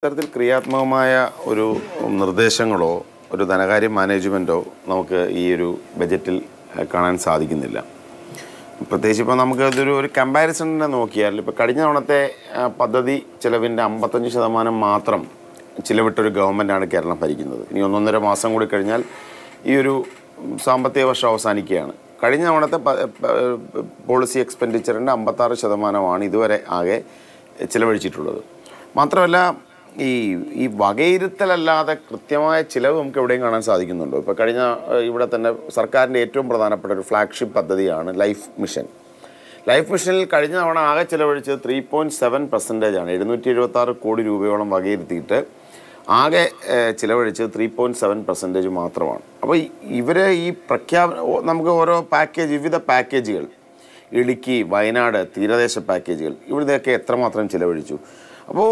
ഇത്തരത്തിൽ ക്രിയാത്മകമായ ഒരു നിർദ്ദേശങ്ങളോ ഒരു ധനകാര്യ മാനേജ്മെൻറ്റോ നമുക്ക് ഈ ഒരു ബജറ്റിൽ കാണാൻ സാധിക്കുന്നില്ല പ്രത്യേകിച്ച് ഇപ്പോൾ നമുക്ക് ഇതൊരു ഒരു കമ്പാരിസണിനെ നോക്കിയാൽ ഇപ്പോൾ കഴിഞ്ഞ തവണത്തെ പദ്ധതി ചിലവിൻ്റെ അമ്പത്തഞ്ച് ശതമാനം മാത്രം ചിലവിട്ടൊരു ഗവൺമെൻറ്റാണ് കേരളം ഭരിക്കുന്നത് ഇനി ഒന്നൊന്നര മാസം കൂടി കഴിഞ്ഞാൽ ഈ ഒരു സാമ്പത്തിക വർഷം അവസാനിക്കുകയാണ് കഴിഞ്ഞ തവണത്തെ പോളിസി എക്സ്പെൻഡിച്ചറിൻ്റെ അമ്പത്താറ് ശതമാനമാണ് ഇതുവരെ ആകെ ചിലവഴിച്ചിട്ടുള്ളത് മാത്രമല്ല ഈ ഈ വകയിരുത്തലല്ലാതെ കൃത്യമായ ചിലവ് നമുക്ക് എവിടെയും കാണാൻ സാധിക്കുന്നുണ്ടോ ഇപ്പോൾ കഴിഞ്ഞ ഇവിടെ തന്നെ സർക്കാരിൻ്റെ ഏറ്റവും പ്രധാനപ്പെട്ട ഒരു ഫ്ലാഗ്ഷിപ്പ് പദ്ധതിയാണ് ലൈഫ് മിഷൻ ലൈഫ് മിഷനിൽ കഴിഞ്ഞ തവണ ആകെ ചിലവഴിച്ചത് ത്രീ പോയിൻറ്റ് സെവൻ പെർസെൻറ്റേജ് ആണ് എഴുന്നൂറ്റി എഴുപത്താറ് കോടി രൂപയോളം വകയിരുത്തിയിട്ട് ആകെ ചിലവഴിച്ചത് ത്രീ പോയിൻറ്റ് സെവൻ പെർസെൻറ്റേജ് മാത്രമാണ് അപ്പോൾ ഇവർ ഈ പ്രഖ്യാപന നമുക്ക് ഓരോ പാക്കേജ് വിവിധ പാക്കേജുകൾ ഇടുക്കി വയനാട് തീരദേശ പാക്കേജുകൾ ഇവിടുത്തെയൊക്കെ എത്രമാത്രം ചിലവഴിച്ചു അപ്പോൾ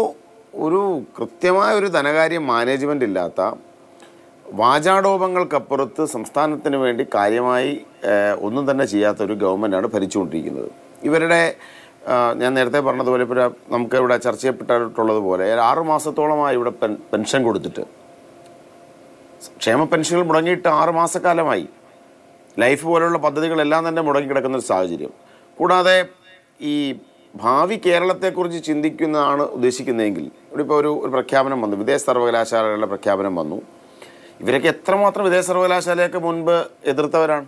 ഒരു കൃത്യമായ ഒരു ധനകാര്യ മാനേജ്മെൻ്റ് ഇല്ലാത്ത വാചാടോപങ്ങൾക്കപ്പുറത്ത് സംസ്ഥാനത്തിന് വേണ്ടി കാര്യമായി ഒന്നും തന്നെ ചെയ്യാത്ത ഒരു ഗവൺമെൻറ്റാണ് ഭരിച്ചുകൊണ്ടിരിക്കുന്നത് ഇവരുടെ ഞാൻ നേരത്തെ പറഞ്ഞതുപോലെ ഇപ്പോൾ നമുക്ക് ഇവിടെ ചർച്ച ചെയ്യപ്പെട്ടിട്ടുള്ളതുപോലെ ആറു മാസത്തോളമായി ഇവിടെ പെൻഷൻ കൊടുത്തിട്ട് ക്ഷേമ പെൻഷനുകൾ മുടങ്ങിയിട്ട് ആറു മാസക്കാലമായി ലൈഫ് പോലുള്ള പദ്ധതികളെല്ലാം തന്നെ മുടങ്ങി കിടക്കുന്ന ഒരു സാഹചര്യം കൂടാതെ ഈ ഭാവി കേരളത്തെക്കുറിച്ച് ചിന്തിക്കുന്നതാണ് ഉദ്ദേശിക്കുന്നതെങ്കിൽ ഇവിടെ ഇപ്പോൾ ഒരു ഒരു പ്രഖ്യാപനം വന്നു വിദേശ സർവകലാശാലകളുടെ പ്രഖ്യാപനം വന്നു ഇവരൊക്കെ എത്രമാത്രം വിദേശ സർവകലാശാലയൊക്കെ മുൻപ് എതിർത്തവരാണ്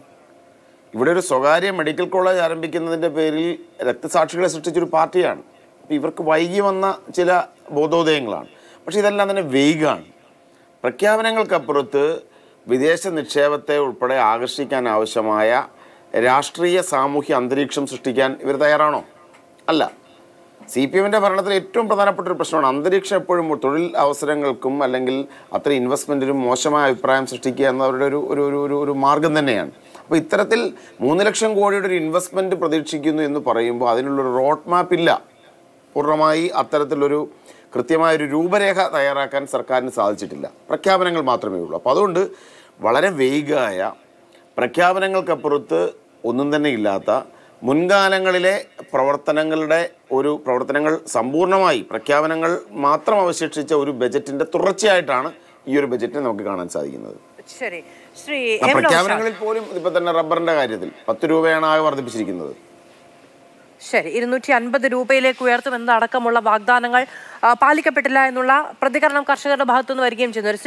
ഇവിടെ ഒരു സ്വകാര്യ മെഡിക്കൽ കോളേജ് ആരംഭിക്കുന്നതിൻ്റെ പേരിൽ രക്തസാക്ഷികളെ സൃഷ്ടിച്ചൊരു പാർട്ടിയാണ് അപ്പോൾ ഇവർക്ക് വൈകി വന്ന ചില ബോധോദയങ്ങളാണ് പക്ഷേ ഇതെല്ലാം തന്നെ വെയ്ഗാണ് പ്രഖ്യാപനങ്ങൾക്കപ്പുറത്ത് വിദേശ നിക്ഷേപത്തെ ഉൾപ്പെടെ ആകർഷിക്കാൻ ആവശ്യമായ രാഷ്ട്രീയ സാമൂഹ്യ അന്തരീക്ഷം സൃഷ്ടിക്കാൻ ഇവർ തയ്യാറാണോ അല്ല സി പി എമ്മിൻ്റെ ഭരണത്തിൽ ഏറ്റവും പ്രധാനപ്പെട്ട ഒരു പ്രശ്നമാണ് അന്തരീക്ഷം എപ്പോഴും തൊഴിൽ അവസരങ്ങൾക്കും അല്ലെങ്കിൽ അത്ര ഇൻവെസ്റ്റ്മെൻറ്റിനും മോശമായ അഭിപ്രായം സൃഷ്ടിക്കുക എന്നവരുടെ ഒരു ഒരു ഒരു ഒരു മാർഗം തന്നെയാണ് അപ്പോൾ ഇത്തരത്തിൽ മൂന്ന് ലക്ഷം കോടിയുടെ ഒരു ഇൻവെസ്റ്റ്മെൻറ്റ് പ്രതീക്ഷിക്കുന്നു എന്ന് പറയുമ്പോൾ അതിനുള്ളൊരു റോഡ് മാപ്പ് ഇല്ല പൂർണ്ണമായി അത്തരത്തിലൊരു കൃത്യമായൊരു രൂപരേഖ തയ്യാറാക്കാൻ സർക്കാരിന് സാധിച്ചിട്ടില്ല പ്രഖ്യാപനങ്ങൾ മാത്രമേ ഉള്ളൂ അപ്പോൾ അതുകൊണ്ട് വളരെ വേഗമായ പ്രഖ്യാപനങ്ങൾക്കപ്പുറത്ത് ഒന്നും തന്നെ ഇല്ലാത്ത മുൻകാലങ്ങളിലെ പ്രവർത്തനങ്ങളുടെ ഒരു പ്രവർത്തനങ്ങൾ സമ്പൂർണമായി പ്രഖ്യാപനങ്ങൾ മാത്രം അവശേഷിച്ച ഒരു ബജറ്റിന്റെ തുടർച്ചയായിട്ടാണ് ഈ ഒരു ബജറ്റിനെ നമുക്ക് കാണാൻ സാധിക്കുന്നത് ശരി ശ്രീ പ്രഖ്യാപനങ്ങളിൽ പോലും ഇപ്പൊ തന്നെ റബ്ബറിന്റെ കാര്യത്തിൽ പത്ത് രൂപയാണ് ആകെ വർദ്ധിപ്പിച്ചിരിക്കുന്നത് ശരി ഇരുന്നൂറ്റി അൻപത് രൂപയിലേക്ക് ഉയർത്തുമെന്നതടക്കമുള്ള വാഗ്ദാനങ്ങൾ പാലിക്കപ്പെട്ടില്ല എന്നുള്ള പ്രതികരണം കർഷകരുടെ ഭാഗത്തുനിന്ന് വരികയും ചെയ്യുന്നു